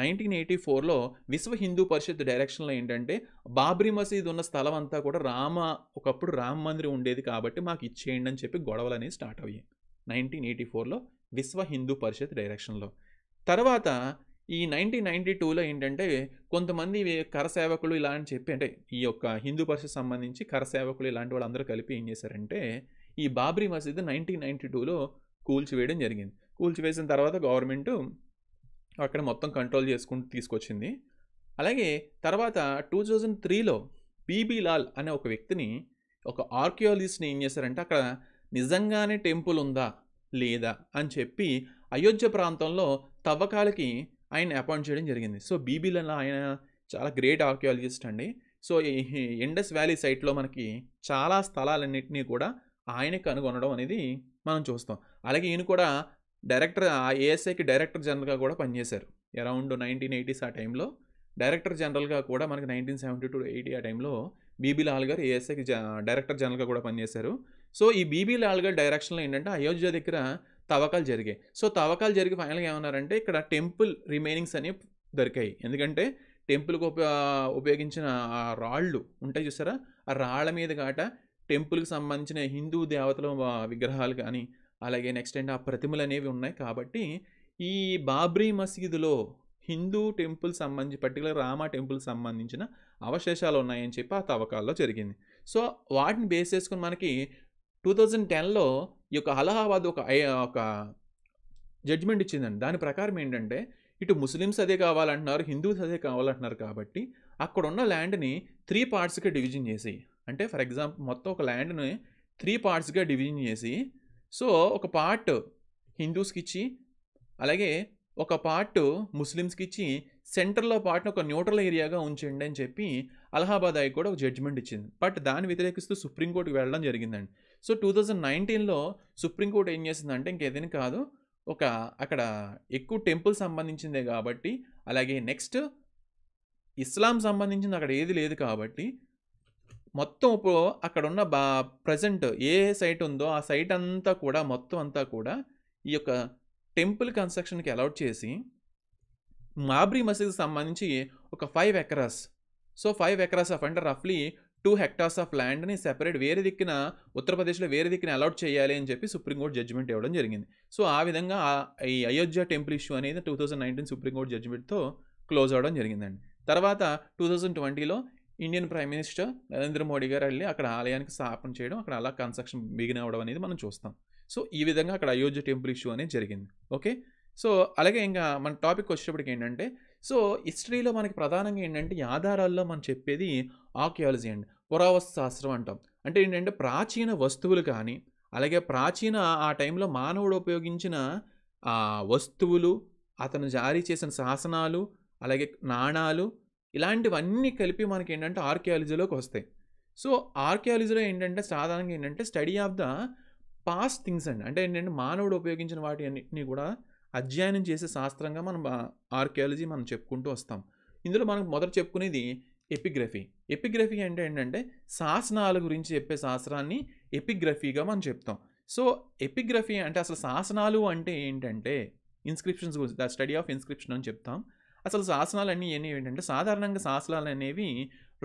S1: నైన్టీన్ ఎయిటీ ఫోర్లో విశ్వ హిందూ పరిషత్ డైరెక్షన్లో ఏంటంటే బాబ్రీ మసీద్ ఉన్న స్థలం అంతా కూడా రామ ఒకప్పుడు రామ మందిరం ఉండేది కాబట్టి మాకు ఇచ్చేయండి అని చెప్పి గొడవలు అనేవి స్టార్ట్ అయ్యాయి నైన్టీన్ ఎయిటీ ఫోర్లో విశ్వ హిందూ పరిషత్ డైరెక్షన్లో తర్వాత ఈ నైన్టీన్ నైన్టీ టూలో ఏంటంటే కొంతమంది కరసేవకులు ఇలా అని చెప్పి అంటే ఈ యొక్క హిందూ పరిషత్ సంబంధించి కరసేవకులు ఇలాంటి వాళ్ళందరూ కలిపి ఏం చేశారంటే ఈ బాబ్రీ మసీద్ నైన్టీన్ నైన్టీ టూలో కూల్చివేయడం జరిగింది కూల్చివేసిన తర్వాత గవర్నమెంట్ అక్కడ మొత్తం కంట్రోల్ చేసుకుంటూ తీసుకొచ్చింది అలాగే తర్వాత టూ థౌజండ్ త్రీలో బీబీ లాల్ అనే ఒక వ్యక్తిని ఒక ఆర్కియాలజిస్ట్ని ఏం చేశారంటే అక్కడ నిజంగానే టెంపుల్ ఉందా లేదా అని చెప్పి అయోధ్య ప్రాంతంలో తవ్వకాలకి ఆయన అపాయింట్ చేయడం జరిగింది సో బీబీలో ఆయన చాలా గ్రేట్ ఆర్కియాలజిస్ట్ అండి సో ఇండస్ వ్యాలీ సైట్లో మనకి చాలా స్థలాలన్నింటినీ కూడా ఆయనే కనుగొనడం అనేది మనం చూస్తాం అలాగే ఈయన కూడా డైరెక్టర్ ఆ ఏఎస్ఐకి డైరెక్టర్ జనరల్గా కూడా పనిచేశారు అరౌండ్ నైన్టీన్ ఎయిటీస్ ఆ టైంలో డైరెక్టర్ జనరల్గా కూడా మనకి నైన్టీన్ సెవెంటీ టు ఎయిటీ ఆ టైంలో బీబీ లాల్ గారు ఏఎస్ఐకి డైరెక్టర్ జనరల్గా కూడా పనిచేశారు సో ఈ బీబీ లాల్ గారి డైరెక్షన్లో ఏంటంటే అయోధ్య దగ్గర తవ్వకాలు జరిగాయి సో తవ్వకాలు జరిగి ఫైనల్గా ఏమన్నారంటే ఇక్కడ టెంపుల్ రిమైనింగ్స్ అనేవి దొరికాయి ఎందుకంటే టెంపుల్కి ఉప ఉపయోగించిన ఆ రాళ్ళు ఉంటాయి చూసారా ఆ రాళ్ళ మీద కాట టెంపుల్కి సంబంధించిన హిందూ దేవతల విగ్రహాలు కానీ అలాగే నెక్స్ట్ ఏంటి ఆ ప్రతిమలు అనేవి ఉన్నాయి కాబట్టి ఈ బాబ్రీ మసీదులో హిందూ టెంపుల్ సంబంధించి పర్టికులర్ రామా టెంపుల్ సంబంధించిన అవశేషాలు ఉన్నాయని చెప్పి ఆ తవ్వకాల్లో జరిగింది సో వాటిని బేస్ చేసుకుని మనకి టూ థౌజండ్ టెన్లో ఈ యొక్క అలహాబాద్ ఒక ఒక జడ్జ్మెంట్ ఇచ్చిందండి దాని ప్రకారం ఏంటంటే ఇటు ముస్లిమ్స్ అదే కావాలంటున్నారు హిందూస్ అదే కావాలంటున్నారు కాబట్టి అక్కడ ఉన్న ల్యాండ్ని త్రీ పార్ట్స్గా డివిజన్ చేసి అంటే ఫర్ ఎగ్జాంపుల్ మొత్తం ఒక ల్యాండ్ని త్రీ పార్ట్స్గా డివిజన్ చేసి సో ఒక పార్ట్ హిందూస్కి ఇచ్చి అలాగే ఒక పార్ట్ ముస్లిమ్స్కి ఇచ్చి సెంటర్లో పార్ట్ని ఒక న్యూట్రల్ ఏరియాగా ఉంచండి అని చెప్పి అలహాబాద్ హైకోర్టు కూడా ఒక జడ్జిమెంట్ ఇచ్చింది బట్ దాన్ని వ్యతిరేకిస్తూ సుప్రీంకోర్టుకు వెళ్ళడం జరిగిందండి సో టూ థౌజండ్ నైన్టీన్లో సుప్రీంకోర్టు ఏం చేసిందంటే ఇంకేదైనా కాదు ఒక అక్కడ ఎక్కువ టెంపుల్ సంబంధించిందే కాబట్టి అలాగే నెక్స్ట్ ఇస్లాం సంబంధించింది అక్కడ ఏది లేదు కాబట్టి మొత్తం ఇప్పుడు అక్కడ ఉన్న బా ప్రజెంట్ ఏ సైట్ ఉందో ఆ సైట్ అంతా కూడా మొత్తం అంతా కూడా ఈ యొక్క టెంపుల్ కన్స్ట్రక్షన్కి అలౌట్ చేసి మాబ్రీ మసీద్ సంబంధించి ఒక five acres so five acres of అంటే రఫ్లీ టూ హెక్టార్స్ ఆఫ్ ల్యాండ్ని సెపరేట్ వేరే దిక్కున ఉత్తరప్రదేశ్లో వేరే దిక్కున అలౌట్ చేయాలి అని చెప్పి సుప్రీంకోర్టు జడ్జిమెంట్ ఇవ్వడం జరిగింది సో ఆ విధంగా ఈ అయోధ్య టెంపుల్ ఇష్యూ అనేది టూ థౌజండ్ నైన్టీన్ సుప్రీంకోర్టు జడ్జిమెంట్తో క్లోజ్ అవ్వడం జరిగిందండి తర్వాత టూ థౌజండ్ ట్వంటీలో Indian prime minister Narendra Modi గారు వెళ్ళి అక్కడ ఆలయానికి స్థాపన చేయడం అక్కడ అలా కన్స్ట్రక్షన్ బిగిన్ అవ్వడం అనేది మనం చూస్తాం సో ఈ విధంగా అక్కడ అయోధ్య టెంపుల్ ఇష్యూ అనేది జరిగింది ఓకే సో అలాగే ఇంకా మన టాపిక్ వచ్చేటప్పటికి ఏంటంటే సో హిస్టరీలో మనకి ప్రధానంగా ఏంటంటే ఆధారాల్లో మనం చెప్పేది ఆర్కియాలజీ అండి పురావస్తు శాస్త్రం అంటాం అంటే ఏంటంటే ప్రాచీన వస్తువులు కానీ అలాగే ప్రాచీన ఆ టైంలో మానవుడు ఉపయోగించిన వస్తువులు అతను జారీ చేసిన శాసనాలు అలాగే నాణాలు ఇలాంటివన్నీ కలిపి మనకి ఏంటంటే ఆర్కియాలజీలోకి వస్తాయి సో ఆర్కియాలజీలో ఏంటంటే సాధారణంగా ఏంటంటే study of the past things అండి అంటే ఏంటంటే మానవుడు ఉపయోగించిన వాటి అన్నింటినీ కూడా అధ్యయనం చేసే శాస్త్రంగా మనం ఆర్కియాలజీ మనం చెప్పుకుంటూ వస్తాం ఇందులో మనం మొదట చెప్పుకునేది ఎపిగ్రఫీ ఎపిగ్రఫీ అంటే ఏంటంటే శాసనాల గురించి చెప్పే శాస్త్రాన్ని ఎపిగ్రఫీగా మనం చెప్తాం సో ఎపిగ్రఫీ అంటే అసలు శాసనాలు అంటే ఏంటంటే ఇన్స్క్రిప్షన్స్ గురించి ద స్టడీ ఆఫ్ ఇన్స్క్రిప్షన్ అని చెప్తాం అసలు శాసనాలు అన్నీ ఏంటంటే సాధారణంగా శాసనాలు అనేవి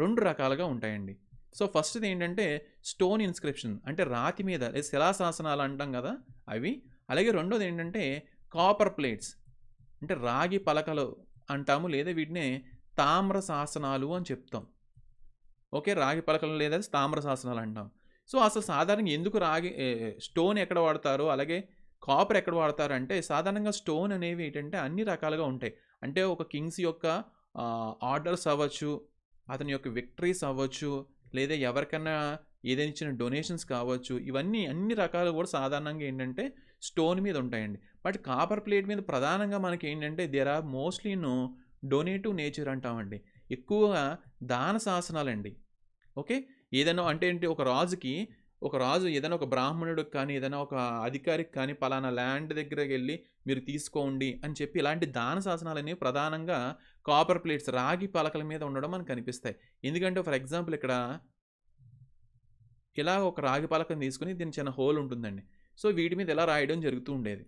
S1: రెండు రకాలుగా ఉంటాయండి సో ఫస్ట్ది ఏంటంటే స్టోన్ ఇన్స్క్రిప్షన్ అంటే రాతి మీద శిలా శాసనాలు అంటాం కదా అవి అలాగే రెండోది ఏంటంటే కాపర్ ప్లేట్స్ అంటే రాగి పలకలు అంటాము లేదా వీటినే తామ్ర శాసనాలు అని చెప్తాం ఓకే రాగి పలకలు లేదా తామ్ర శాసనాలు అంటాం సో అసలు సాధారణంగా ఎందుకు రాగి స్టోన్ ఎక్కడ వాడతారు అలాగే కాపర్ ఎక్కడ వాడతారు అంటే సాధారణంగా స్టోన్ అనేవి ఏంటంటే అన్ని రకాలుగా ఉంటాయి అంటే ఒక కింగ్స్ యొక్క ఆర్డర్స్ అవ్వచ్చు అతని యొక్క విక్టరీస్ అవ్వచ్చు లేదా ఎవరికైనా ఏదైనా ఇచ్చిన డొనేషన్స్ కావచ్చు ఇవన్నీ అన్ని రకాలు కూడా సాధారణంగా ఏంటంటే స్టోన్ మీద ఉంటాయండి బట్ కాపర్ ప్లేట్ మీద ప్రధానంగా మనకి ఏంటంటే there are mostly no donative to nature అంటామండి ఎక్కువగా దాన శాసనాలండి ఓకే ఏదైనా అంటే ఏంటి ఒక రాజుకి ఒక రాజు ఏదైనా ఒక బ్రాహ్మణుడికి కానీ ఏదైనా ఒక అధికారికి కానీ పలానా ల్యాండ్ దగ్గరకి వెళ్ళి మీరు తీసుకోండి అని చెప్పి ఇలాంటి దాన శాసనాలని ప్రధానంగా కాపర్ ప్లేట్స్ రాగి పలకల మీద ఉండడం మనకు కనిపిస్తాయి ఎందుకంటే ఫర్ ఎగ్జాంపుల్ ఇక్కడ ఇలా ఒక రాగి పలకను తీసుకుని దీని చిన్న హోల్ ఉంటుందండి సో వీటి మీద ఇలా రాయడం జరుగుతూ ఉండేది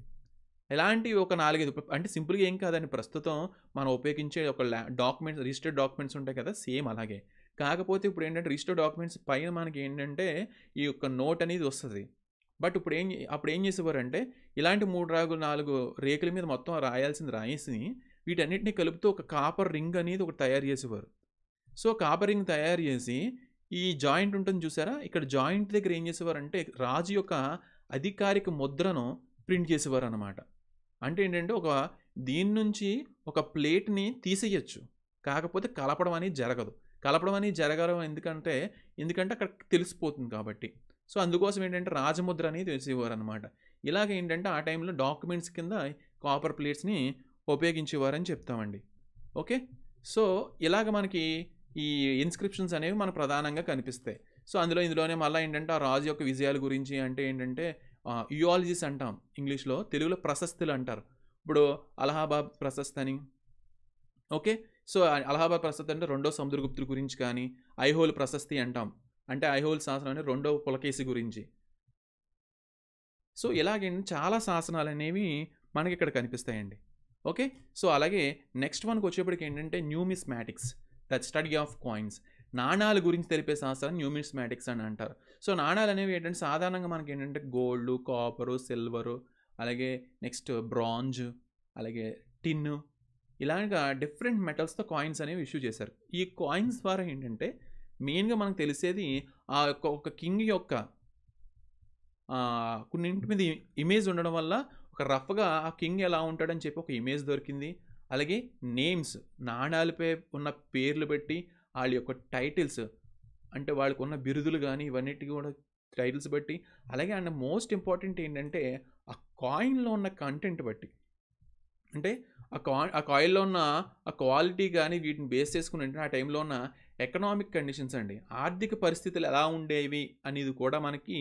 S1: ఇలాంటివి ఒక నాలుగైదు అంటే సింపుల్గా ఏం కాదండి ప్రస్తుతం మనం ఉపయోగించే ఒక డాక్యుమెంట్స్ రిజిస్టర్డ్ డాక్యుమెంట్స్ ఉంటాయి కదా సేమ్ అలాగే కాకపోతే ఇప్పుడు ఏంటంటే రిజిస్టర్డ్ డాక్యుమెంట్స్ పైన మనకి ఏంటంటే ఈ యొక్క నోట్ అనేది వస్తుంది బట్ ఇప్పుడు ఏం అప్పుడు ఏం చేసేవారంటే ఇలాంటి మూడు రాగులు నాలుగు రేకుల మీద మొత్తం రాయాల్సింది రాయేసి వీటన్నిటిని కలుపుతూ ఒక కాపర్ రింగ్ అనేది ఒకటి తయారు చేసేవారు సో కాపర్ రింగ్ తయారు చేసి ఈ జాయింట్ ఉంటుంది చూసారా ఇక్కడ జాయింట్ దగ్గర ఏం చేసేవారంటే రాజు యొక్క అధికారిక ముద్రను ప్రింట్ చేసేవారు అనమాట అంటే ఏంటంటే ఒక దీని నుంచి ఒక ప్లేట్ని తీసేయచ్చు కాకపోతే కలపడం అనేది జరగదు కలపడం అనేది జరగడం ఎందుకంటే ఎందుకంటే అక్కడ తెలిసిపోతుంది కాబట్టి సో అందుకోసం ఏంటంటే రాజముద్ర అనేది తెలిసేవారు అనమాట ఇలాగ ఏంటంటే ఆ టైంలో డాక్యుమెంట్స్ కింద కాపర్ ప్లేట్స్ని ఉపయోగించేవారని చెప్తామండి ఓకే సో ఇలాగ మనకి ఈ ఇన్స్క్రిప్షన్స్ అనేవి మన ప్రధానంగా కనిపిస్తాయి సో అందులో ఇందులోనే మళ్ళీ ఏంటంటే ఆ రాజు యొక్క విజయాల గురించి అంటే ఏంటంటే యూఆలజీస్ అంటాం ఇంగ్లీష్లో తెలుగులో ప్రశస్తులు అంటారు ఇప్పుడు అలహాబాద్ ప్రశస్తి అని ఓకే సో అలహాబాద్ ప్రశస్తి అంటే రెండో సముద్రగుప్తుల గురించి కానీ ఐహోల్ ప్రశస్తి అంటాం అంటే ఐహోల్ శాసనం అనేది రెండో పులకేసి గురించి సో ఇలాగే చాలా శాసనాలు అనేవి మనకి ఇక్కడ కనిపిస్తాయండి ఓకే సో అలాగే నెక్స్ట్ వన్కి వచ్చేప్పటికి ఏంటంటే numismatics that study of coins నాణాల గురించి తెలిపే శాస్త్రాన్ని న్యూమిస్మాటిక్స్ అని అంటారు సో నాణాలు అనేవి ఏంటంటే సాధారణంగా మనకి ఏంటంటే గోల్డ్ కాపరు సిల్వరు అలాగే నెక్స్ట్ బ్రాంజ్ అలాగే టిన్ ఇలాగా డిఫరెంట్ మెటల్స్తో కాయిన్స్ అనేవి ఇష్యూ చేశారు ఈ కాయిన్స్ ద్వారా ఏంటంటే మెయిన్గా మనకు తెలిసేది ఆ యొక్క ఒక కింగ్ యొక్క కొన్నింటి మీద ఇమేజ్ ఉండడం వల్ల ఒక రఫ్గా ఆ కింగ్ ఎలా ఉంటాడని చెప్పి ఒక ఇమేజ్ దొరికింది అలాగే నేమ్స్ నాణాలపై ఉన్న పేర్లు పెట్టి వాళ్ళ యొక్క టైటిల్స్ అంటే వాళ్ళకు ఉన్న బిరుదులు కానీ ఇవన్నిటి కూడా టైటిల్స్ బట్టి అలాగే అండ్ మోస్ట్ ఇంపార్టెంట్ ఏంటంటే ఆ కాయిన్లో ఉన్న కంటెంట్ బట్టి అంటే ఆ కాయిన్ ఆ కాయిన్లో ఉన్న ఆ క్వాలిటీ కానీ వీటిని బేస్ చేసుకుని అంటే ఆ టైంలో ఉన్న ఎకనామిక్ కండిషన్స్ అండి ఆర్థిక పరిస్థితులు ఎలా ఉండేవి అనేది కూడా మనకి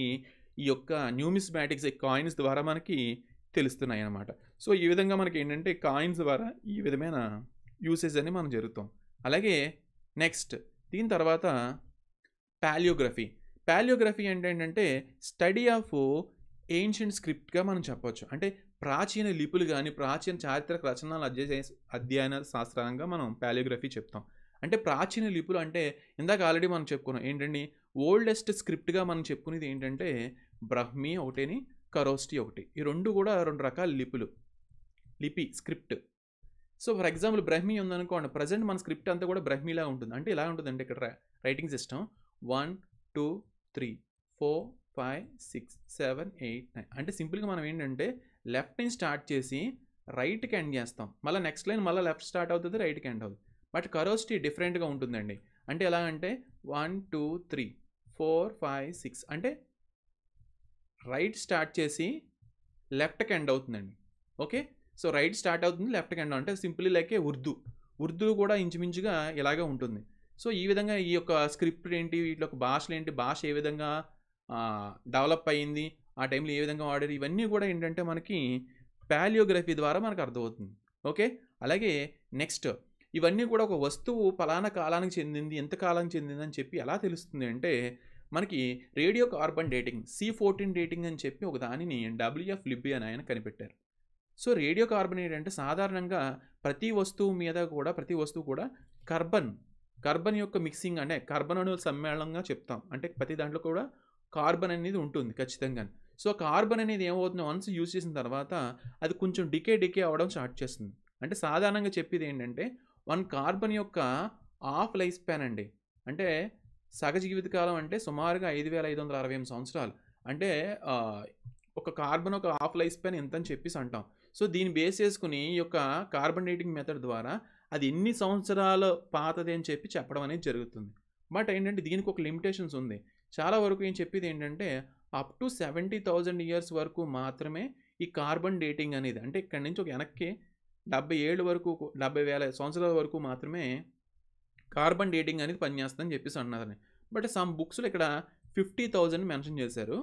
S1: ఈ యొక్క న్యూమిస్మాటిక్స్ ఈ కాయిన్స్ ద్వారా మనకి తెలుస్తున్నాయి అన్నమాట సో ఈ విధంగా మనకి ఏంటంటే కాయిన్స్ ద్వారా ఈ విధమైన యూసేజ్ అని మనం జరుగుతాం అలాగే నెక్స్ట్ దీని తర్వాత పాలియోగ్రఫీ పాలియోగ్రఫీ ఏంటంటే స్టడీ ఆఫ్ ఏన్షియంట్ స్క్రిప్ట్గా మనం చెప్పవచ్చు అంటే ప్రాచీన లిపులు కానీ ప్రాచీన చారిత్రక రచనలు అధ్యయన అధ్యయన శాస్త్రంగా మనం పాలియోగ్రఫీ చెప్తాం అంటే ప్రాచీన లిపులు అంటే ఇందాక ఆల్రెడీ మనం చెప్పుకున్నాం ఏంటండి ఓల్డెస్ట్ స్క్రిప్ట్గా మనం చెప్పుకునేది ఏంటంటే బ్రహ్మి ఒకటేని కరోస్టి ఒకటి ఈ రెండు కూడా రెండు రకాల లిపులు లిపి script so for example Brahmi ఉందనుకోండి ప్రజెంట్ మన స్క్రిప్ట్ అంతా కూడా బ్రహ్మీలా ఉంటుంది అంటే ఇలా ఉంటుందండి ఇక్కడ writing system one two three four five six seven eight nine అంటే సింపుల్గా మనం ఏంటంటే లెఫ్ట్ నుంచి స్టార్ట్ చేసి రైట్కి ఎండ్ చేస్తాం మళ్ళీ నెక్స్ట్ లైన్ మళ్ళీ లెఫ్ట్ స్టార్ట్ అవుతుంది రైట్కి ఎండ్ అవుతుంది బట్ కరోస్టీ డిఫరెంట్గా ఉంటుందండి అంటే ఎలాగంటే అంటే one two three four five six అంటే రైట్ స్టార్ట్ చేసి లెఫ్ట్కి ఎండ్ అవుతుందండి ఓకే సో రైట్ స్టార్ట్ అవుతుంది లెఫ్ట్ హ్యాండ్ అంటే simply like a Urdu Urdu కూడా ఇంచుమించుగా ఇలాగే ఉంటుంది సో ఈ విధంగా ఈ యొక్క స్క్రిప్ట్ ఏంటి వీటి యొక్క భాషలు ఏంటి భాష ఏ విధంగా డెవలప్ అయ్యింది ఆ టైంలో ఏ విధంగా వాడారు ఇవన్నీ కూడా ఏంటంటే మనకి పాలియోగ్రఫీ ద్వారా మనకు అర్థమవుతుంది ఓకే అలాగే నెక్స్ట్ ఇవన్నీ కూడా ఒక వస్తువు ఫలానా కాలానికి చెందింది ఎంత కాలానికి చెందింది అని చెప్పి ఎలా తెలుస్తుంది అంటే మనకి radio carbon dating C fourteen dating అని చెప్పి ఒక దానిని డబ్ల్యూఎఫ్ లిబ్బి అని ఆయన కనిపెట్టారు సో రేడియో కార్బనేట్ అంటే సాధారణంగా ప్రతి వస్తువు మీద కూడా ప్రతి వస్తువు కూడా కార్బన్ కార్బన్ యొక్క మిక్సింగ్ అంటే కార్బన్ అణువుల సమ్మేళనంగా చెప్తాం అంటే ప్రతి దాంట్లో కూడా కార్బన్ అనేది ఉంటుంది ఖచ్చితంగా సో కార్బన్ అనేది ఏమవుతుందో వన్స్ యూజ్ చేసిన తర్వాత అది కొంచెం డికే డికే అవ్వడం స్టార్ట్ చేస్తుంది అంటే సాధారణంగా చెప్పేది ఏంటంటే వన్ కార్బన్ యొక్క ఆఫ్ లైఫ్ స్పాన్ అండి అంటే సగ జీవితకాలం అంటే సుమారుగా ఐదు వేల ఐదు వందల అరవై ఎనిమిది సంవత్సరాలు అంటే ఒక కార్బన్ ఒక ఆఫ్ లైఫ్ స్పాన్ ఎంతని అని చెప్పేసి అంటాం సో దీన్ని బేస్ చేసుకుని ఈ యొక్క కార్బన్ డేటింగ్ మెథడ్ ద్వారా అది ఎన్ని సంవత్సరాల పాతది అని చెప్పి చెప్పడం అనేది జరుగుతుంది బట్ ఏంటంటే దీనికి ఒక లిమిటేషన్స్ ఉంది చాలా వరకు ఏం చెప్పేది ఏంటంటే up to seventy thousand years వరకు మాత్రమే ఈ కార్బన్ డేటింగ్ అనేది అంటే ఇక్కడ నుంచి ఒక వెనక్కి డెబ్బై ఏళ్ళు వరకు డెబ్బై వేల సంవత్సరాల వరకు మాత్రమే కార్బన్ డేటింగ్ అనేది పనిచేస్తుందని చెప్పేసి అన్నారు బట్ సమ్ బుక్స్లో ఇక్కడ ఫిఫ్టీ థౌజండ్ మెన్షన్ చేశారు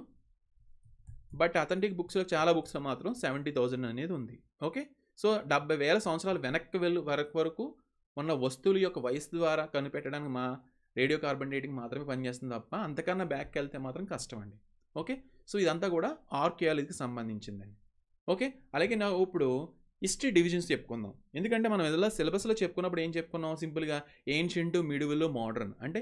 S1: బట్ అథెంటిక్ బుక్స్లో చాలా బుక్స్లో మాత్రం సెవెంటీ థౌజండ్ అనేది ఉంది ఓకే సో డెబ్బై వేల సంవత్సరాలు వెనక్కి వెళ్ళు వరకు వరకు ఉన్న వస్తువుల యొక్క వయసు ద్వారా కనిపెట్టడానికి మా రేడియో కార్బన్ డేటింగ్ మాత్రమే పనిచేస్తుంది తప్ప అంతకన్నా బ్యాక్కి వెళ్తే మాత్రం కష్టం అండి ఓకే సో ఇదంతా కూడా ఆర్కియాలజీకి సంబంధించిందండి ఓకే అలాగే నా ఇప్పుడు హిస్టరీ డివిజన్స్ చెప్పుకుందాం ఎందుకంటే మనం ఏదైనా సిలబస్లో చెప్పుకున్నప్పుడు ఏం చెప్పుకున్నాం సింపుల్గా ఏన్షియంట్ మిడివిల్ మోడర్న్ అంటే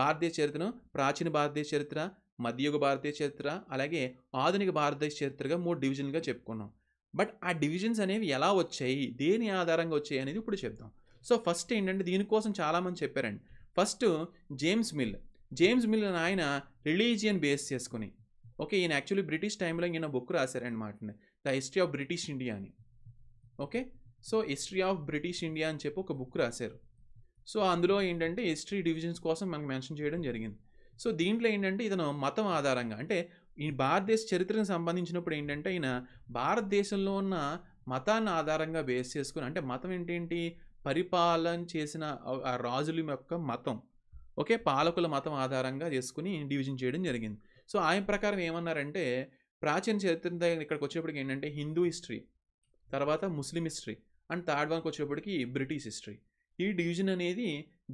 S1: భారతీయ చరిత్రను ప్రాచీన భారతీయ చరిత్ర మధ్యయుగ భారతీయ చరిత్ర అలాగే ఆధునిక భారతదేశ చరిత్రగా మూడు డివిజన్గా చెప్పుకున్నాం బట్ ఆ డివిజన్స్ అనేవి ఎలా వచ్చాయి దేని ఆధారంగా వచ్చాయి అనేది ఇప్పుడు చెప్దాం సో ఫస్ట్ ఏంటంటే దీనికోసం చాలామంది చెప్పారండి first James Mill James Mill ఆయన రిలీజియన్ బేస్ చేసుకుని ఓకే ఈయన యాక్చువల్లీ బ్రిటిష్ టైంలో ఈయన బుక్ రాశారనమాట the history of British India అని okay so history of British India అని చెప్పి ఒక బుక్ రాశారు సో అందులో ఏంటంటే హిస్టరీ డివిజన్స్ కోసం మనకు మెన్షన్ చేయడం జరిగింది సో దీంట్లో ఏంటంటే ఇతను మతం ఆధారంగా అంటే ఈ భారతదేశ చరిత్రకు సంబంధించినప్పుడు ఏంటంటే ఈయన భారతదేశంలో ఉన్న మతాన్ని ఆధారంగా బేస్ చేసుకుని అంటే మతం ఏంటేంటి పరిపాలన చేసిన ఆ రాజుల యొక్క మతం ఓకే పాలకుల మతం ఆధారంగా చేసుకుని డివిజన్ చేయడం జరిగింది సో ఆయన ప్రకారం ఏమన్నారంటే ప్రాచీన చరిత్ర ఇక్కడికి వచ్చేప్పటికి ఏంటంటే హిందూ హిస్టరీ తర్వాత ముస్లిం హిస్టరీ అండ్ థర్డ్ వన్కి వచ్చేప్పటికి బ్రిటిష్ హిస్టరీ ఈ డివిజన్ అనేది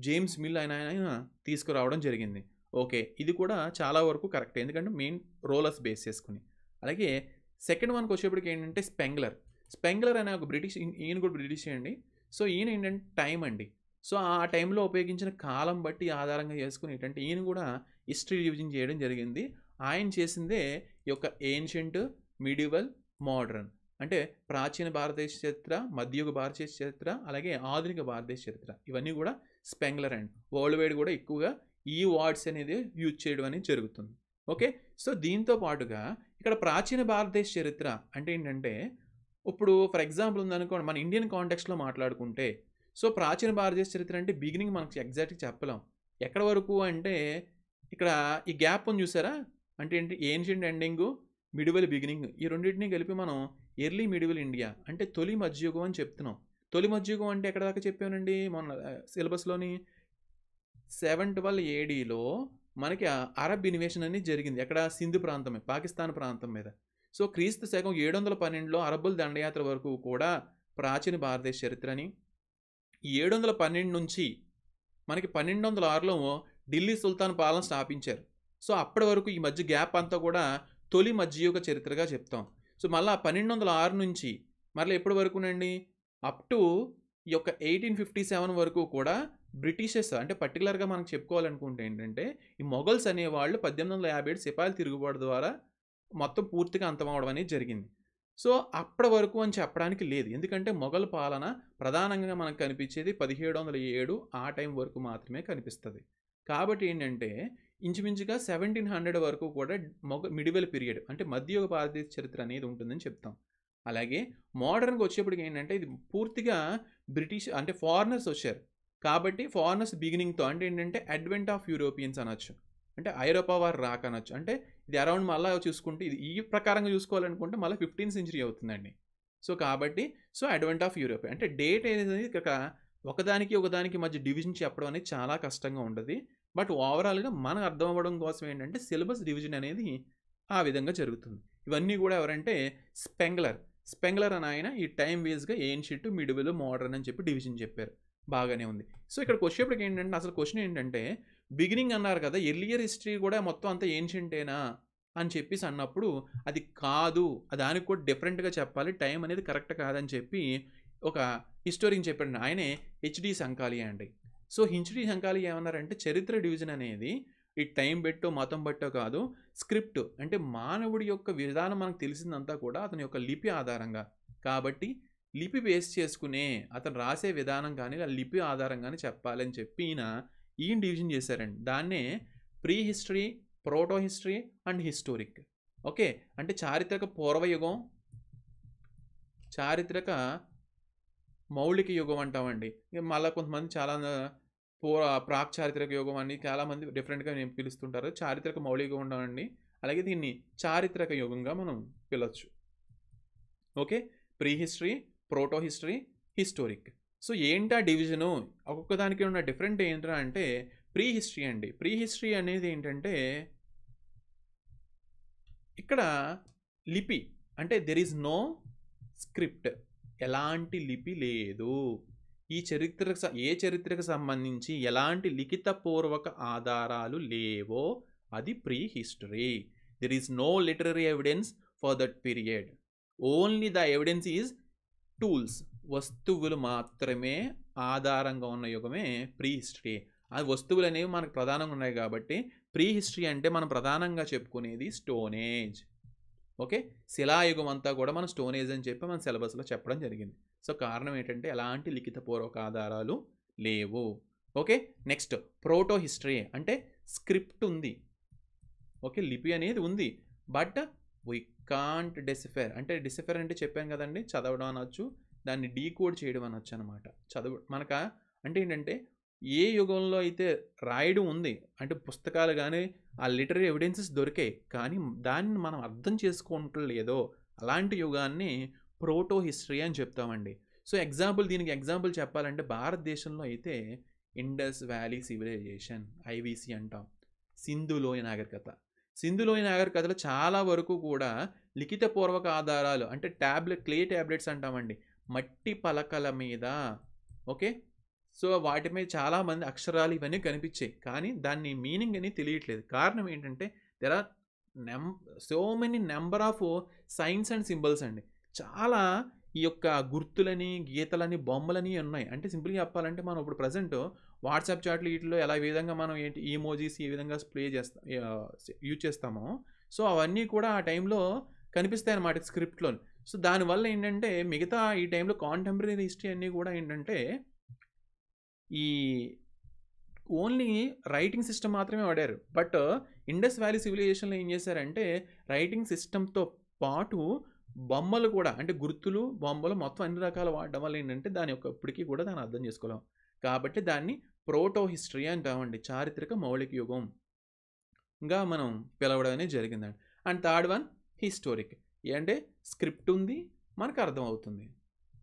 S1: జేమ్స్ మిల్ ఆయన ఆయన తీసుకురావడం జరిగింది ఓకే ఇది కూడా చాలా వరకు కరెక్ట్ ఎందుకంటే మెయిన్ రోలర్స్ బేస్ చేసుకుని అలాగే సెకండ్ వన్కి వచ్చేప్పటికి ఏంటంటే స్పెంగ్లర్ స్పెంగ్లర్ అనే ఒక బ్రిటిష్ ఈయన కూడా బ్రిటిష్ అండి సో ఈయన ఏంటంటే టైం అండి సో ఆ టైంలో ఉపయోగించిన కాలం బట్టి ఆధారంగా చేసుకుని ఏంటంటే ఈయన కూడా హిస్టరీ రివిజన్ చేయడం జరిగింది ఆయన చేసిందే ఈ యొక్క ఏన్షియంట్ మిడివల్ మోడర్న్ అంటే ప్రాచీన భారతదేశ చరిత్ర మధ్యయుగ భారతదేశ చరిత్ర అలాగే ఆధునిక భారతదేశ చరిత్ర ఇవన్నీ కూడా స్పెంగ్లర్ అండ్ వరల్డ్ వైడ్ కూడా ఎక్కువగా ఈ వర్డ్స్ అనేది యూజ్ చేయడం అనేది జరుగుతుంది ఓకే సో దీంతో పాటుగా ఇక్కడ ప్రాచీన భారతదేశ చరిత్ర అంటే ఏంటంటే ఇప్పుడు ఫర్ ఎగ్జాంపుల్ ఉందనుకోండి మన ఇండియన్ కాంటెక్స్లో మాట్లాడుకుంటే సో ప్రాచీన భారతదేశ చరిత్ర అంటే బిగినింగ్ మనకు ఎగ్జాక్ట్గా చెప్పలేం ఎక్కడ వరకు అంటే ఇక్కడ ఈ గ్యాప్ ఉంది చూసారా అంటే ఏంటి ఏన్షియంట్ ఎండింగ్ మిడివల్ బిగినింగ్ ఈ రెండింటిని కలిపి మనం ఎర్లీ మిడివల్ ఇండియా అంటే తొలి మధ్యయుగం అని చెప్తున్నాం తొలి మధ్యయుగం అంటే ఎక్కడ దాకా చెప్పానండి మొన్న సిలబస్లోని సెవెన్ ట్వెల్వ్ ఏడీలో మనకి అరబ్ ఇన్వేషన్ అనేది జరిగింది ఎక్కడ సింధు ప్రాంతం పాకిస్తాన్ ప్రాంతం మీద సో క్రీస్తు శకం ఏడు వందల పన్నెండులో అరబ్బుల దండయాత్ర వరకు కూడా ప్రాచీన భారతదేశ చరిత్రని ఏడు వందల పన్నెండు నుంచి మనకి పన్నెండు వందల ఆరులో ఢిల్లీ సుల్తాన్ పాలన స్థాపించారు సో అప్పటి వరకు ఈ మధ్య గ్యాప్ అంతా కూడా తొలి మధ్యయుగ చరిత్రగా చెప్తాం సో మళ్ళీ ఆ పన్నెండు వందల ఆరు నుంచి మరలా ఎప్పటి వరకునండి అప్ టు ఈ యొక్క ఎయిటీన్ ఫిఫ్టీ సెవెన్ వరకు కూడా బ్రిటిషెస్ అంటే పర్టికులర్గా మనం చెప్పుకోవాలనుకుంటే ఏంటంటే ఈ మొఘల్స్ అనేవాళ్ళు పద్దెనిమిది వందల యాభై ఏడు సిపాయిల తిరుగుబాటు ద్వారా మొత్తం పూర్తిగా అంతమవడం అనేది జరిగింది సో అప్పటి వరకు అని చెప్పడానికి లేదు ఎందుకంటే మొఘల్ పాలన ప్రధానంగా మనకు కనిపించేది పదిహేడు వందల ఏడు ఆ టైం వరకు మాత్రమే కనిపిస్తుంది కాబట్టి ఏంటంటే ఇంచుమించుగా సెవెంటీన్ హండ్రెడ్ వరకు కూడా మొగ మిడివెల్ పీరియడ్ అంటే మధ్యయుగ భారతీయ చరిత్ర అనేది ఉంటుందని చెప్తాం అలాగే మోడర్న్గా వచ్చేప్పటికి ఏంటంటే ఇది పూర్తిగా బ్రిటిష్ అంటే ఫారినర్స్ వచ్చారు కాబట్టి ఫారినర్స్ బిగినింగ్తో అంటే ఏంటంటే అడ్వెంట్ ఆఫ్ యూరోపియన్స్ అనొచ్చు అంటే ఐరోపా వారు రాక అనొచ్చు అంటే ఇది అరౌండ్ మళ్ళీ చూసుకుంటే ఇది ఈ ప్రకారంగా చూసుకోవాలనుకుంటే మళ్ళీ ఫిఫ్టీన్ సెంచరీ అవుతుందండి సో కాబట్టి సో అడ్వెంట్ ఆఫ్ యూరోపియన్ అంటే డేట్ అనేది ఒకదానికి ఒకదానికి మధ్య డివిజన్ చెప్పడం అనేది చాలా కష్టంగా ఉంటుంది బట్ ఓవరాల్గా మనం అర్థం అవ్వడం కోసం ఏంటంటే సిలబస్ డివిజన్ అనేది ఆ విధంగా జరుగుతుంది ఇవన్నీ కూడా ఎవరంటే స్పెంగ్లర్ స్పెంగ్లర్ అని ఆయన ఈ టైం వేస్గా ఏన్షిట్ మిడివిల్ మోడర్న్ అని చెప్పి డివిజన్ చెప్పారు బాగానే ఉంది సో ఇక్కడికి వచ్చేప్పటికి ఏంటంటే అసలు క్వశ్చన్ ఏంటంటే బిగినింగ్ అన్నారు కదా ఎర్లియర్ హిస్టరీ కూడా మొత్తం అంతా ఏన్షియంటేనా అని చెప్పేసి అన్నప్పుడు అది కాదు దానికి కూడా డిఫరెంట్గా చెప్పాలి టైం అనేది కరెక్ట్ కాదని చెప్పి ఒక హిస్టోరియన్ చెప్పాడు ఆయనే హెచ్డి శంకాలి అండి సో హెచ్డి శంకాలి ఏమన్నారంటే చరిత్ర డివిజన్ అనేది ఈ టైం బెట్టో మతం బట్టో కాదు స్క్రిప్ట్ అంటే మానవుడి యొక్క విధానం మనకు తెలిసిందంతా కూడా అతని యొక్క లిపి ఆధారంగా కాబట్టి లిపి బేస్ చేసుకునే అతను రాసే విధానం కానీ ఆ లిపి ఆధారంగానే చెప్పాలని చెప్పి ఈయన ఈయన డివిజన్ చేశారండి దాన్నే prehistory protohistory and historic okay అంటే చారిత్రక పూర్వయుగం చారిత్రక మౌలిక యుగం అంటామండి మళ్ళీ కొంతమంది చాలా పూర్వ ప్రాక్ చారిత్రక యుగం అని చాలామంది డిఫరెంట్గా నేను పిలుస్తుంటారు చారిత్రక మౌలిక యుగం అండి అలాగే దీన్ని చారిత్రక యుగంగా మనం పిలవచ్చు okay prehistory protohistory historic so ఏంటి ఆ డివిజను ఒక్కొక్క దానికి ఉన్న డిఫరెంట్ ఏంటా అంటే ప్రీ హిస్టరీ అండి ప్రీ హిస్టరీ అనేది ఏంటంటే ఇక్కడ లిపి అంటే దెర్ ఈజ్ నో స్క్రిప్ట్ ఎలాంటి లిపి లేదు ఈ చరిత్రకు ఏ చరిత్రకు సంబంధించి ఎలాంటి లిఖితపూర్వక ఆధారాలు లేవో అది prehistory there is no literary evidence for that period only the evidence is tools వస్తువులు మాత్రమే ఆధారంగా ఉన్న యుగమే ప్రీ హిస్టరీ అది వస్తువులు అనేవి మనకు ప్రధానంగా ఉన్నాయి కాబట్టి ప్రీ హిస్టరీ అంటే మనం ప్రధానంగా చెప్పుకునేది స్టోనేజ్ ఓకే శిలాయుగం అంతా కూడా మనం స్టోనేజ్ అని చెప్పి మన సిలబస్లో చెప్పడం జరిగింది సో కారణం ఏంటంటే ఎలాంటి లిఖితపూర్వక ఆధారాలు లేవు ఓకే నెక్స్ట్ ప్రోటో హిస్టరీ అంటే స్క్రిప్ట్ ఉంది ఓకే లిపి అనేది ఉంది బట్ వీ కాంట్ డిసిఫెర్ అంటే డిసిఫెర్ అంటే చెప్పాను కదండి చదవడం అనొచ్చు దాన్ని డీకోడ్ చేయడం అనొచ్చు అనమాట చదువు మనక అంటే ఏంటంటే ఏ యుగంలో అయితే రాయడం ఉంది అంటే పుస్తకాలు కానీ ఆ లిటరీ ఎవిడెన్సెస్ దొరికాయి కానీ దాన్ని మనం అర్థం చేసుకుంటలేదో అలాంటి యుగాన్ని ప్రోటో హిస్టరీ అని చెప్తామండి సో ఎగ్జాంపుల్ దీనికి ఎగ్జాంపుల్ చెప్పాలంటే భారతదేశంలో అయితే ఇండస్ వ్యాలీ సివిలైజేషన్ ఐవీసీ అంటాం సింధులోయ నాగరికత సింధులోని కథలు చాలా వరకు కూడా లిఖితపూర్వక ఆధారాలు అంటే ట్యాబ్లెట్ క్లే ట్యాబ్లెట్స్ అంటామండి మట్టి పలకల మీద ఓకే సో వాటి మీద చాలామంది అక్షరాలు ఇవన్నీ కనిపించాయి కానీ దాన్ని మీనింగ్ అని తెలియట్లేదు కారణం ఏంటంటే దెర్ ఆర్ నెం so many number of signs and symbols అండి చాలా ఈ యొక్క గుర్తులని గీతలని బొమ్మలని ఉన్నాయి అంటే సింపుల్గా చెప్పాలంటే మనం ఇప్పుడు ప్రజెంట్ వాట్సాప్ చాట్లు వీటిలో ఎలా విధంగా మనం ఏంటి ఈమోజీస్ ఈ విధంగా ప్లే చేస్తాం యూజ్ చేస్తామో సో అవన్నీ కూడా ఆ టైంలో కనిపిస్తాయి అన్నమాట స్క్రిప్ట్లో సో దానివల్ల ఏంటంటే మిగతా ఈ టైంలో కాంటెంపరీ హిస్టరీ అన్నీ కూడా ఏంటంటే ఈ ఓన్లీ రైటింగ్ సిస్టమ్ మాత్రమే వాడారు బట్ ఇండస్ వ్యాలీ సివిలైజేషన్లో ఏం చేశారంటే రైటింగ్ సిస్టమ్తో పాటు బొమ్మలు కూడా అంటే గుర్తులు బొమ్మలు మొత్తం అన్ని రకాలు వాడడం వల్ల ఏంటంటే దాని యొక్క ఇప్పటికీ కూడా దాన్ని అర్థం చేసుకోలేం కాబట్టి దాన్ని ప్రోటో హిస్టరీ అంటామండి చారిత్రక మౌలిక యుగంగా మనం పిలవడం అనేది జరిగిందండి అండ్ థర్డ్ వన్ హిస్టోరిక్ అంటే స్క్రిప్ట్ ఉంది మనకు అర్థమవుతుంది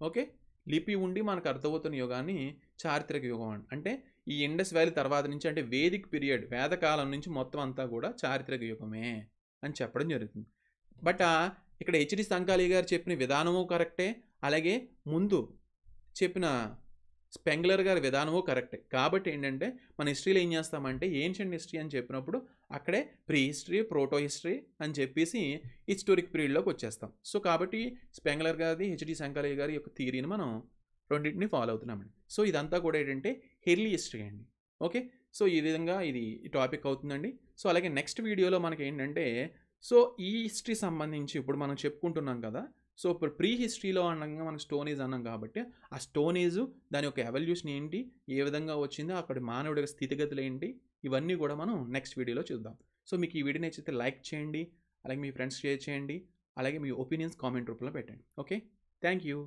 S1: ఓకే లిపి ఉండి మనకు అర్థమవుతున్న యుగాన్ని చారిత్రక యుగం అంటే ఈ ఇండస్ వ్యాలీ తర్వాత నుంచి అంటే వేదిక్ పీరియడ్ వేదకాలం నుంచి మొత్తం అంతా కూడా చారిత్రక యుగమే అని చెప్పడం జరుగుతుంది బట్ ఇక్కడ హెచ్డి సంకాలి గారు చెప్పిన విధానము కరెక్టే అలాగే ముందు చెప్పిన స్పెంగ్లర్ గారి విధానము కరెక్టే కాబట్టి ఏంటంటే మన హిస్టరీలో ఏం చేస్తామంటే ఏన్షియంట్ హిస్టరీ అని చెప్పినప్పుడు అక్కడే ప్రీ హిస్టరీ ప్రోటో హిస్టరీ అని చెప్పేసి హిస్టోరిక్ పీరియడ్లోకి వచ్చేస్తాం సో కాబట్టి స్పెంగ్లర్ గారిది హెచ్డి శంకరయ్య గారి యొక్క థియరీని మనం రెండింటిని ఫాలో అవుతున్నామండి సో ఇదంతా కూడా ఏంటంటే హెర్లీ హిస్టరీ అండి ఓకే సో ఈ విధంగా ఇది టాపిక్ అవుతుందండి సో అలాగే నెక్స్ట్ వీడియోలో మనకి ఏంటంటే సో ఈ హిస్టరీ సంబంధించి ఇప్పుడు మనం చెప్పుకుంటున్నాం కదా సో ఇప్పుడు ప్రీ హిస్టరీలో అనగా మనకు స్టోనేజ్ అన్నాం కాబట్టి ఆ స్టోనేజ్ దాని యొక్క ఎవల్యూషన్ ఏంటి ఏ విధంగా వచ్చిందో అక్కడ మానవుడి యొక్క స్థితిగతులు ఏంటి ఇవన్నీ కూడా మనం నెక్స్ట్ వీడియోలో చూద్దాం సో మీకు ఈ వీడియో నచ్చితే లైక్ చేయండి అలాగే మీ ఫ్రెండ్స్ షేర్ చేయండి అలాగే మీ ఒపీనియన్స్ కామెంట్ రూపంలో పెట్టండి ఓకే థ్యాంక్ యూ